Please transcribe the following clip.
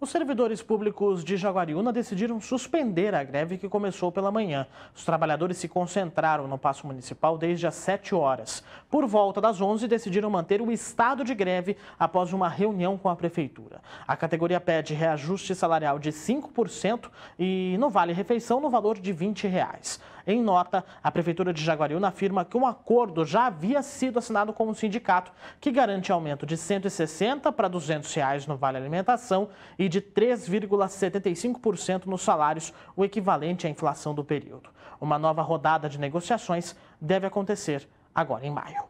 Os servidores públicos de Jaguariúna decidiram suspender a greve que começou pela manhã. Os trabalhadores se concentraram no Paço Municipal desde as 7 horas. Por volta das 11, decidiram manter o estado de greve após uma reunião com a Prefeitura. A categoria pede reajuste salarial de 5% e no Vale Refeição no valor de R$ 20. Reais. Em nota, a Prefeitura de Jaguariúna afirma que um acordo já havia sido assinado com o sindicato, que garante aumento de 160 para 200 reais no Vale Alimentação e de 3,75% nos salários, o equivalente à inflação do período. Uma nova rodada de negociações deve acontecer agora em maio.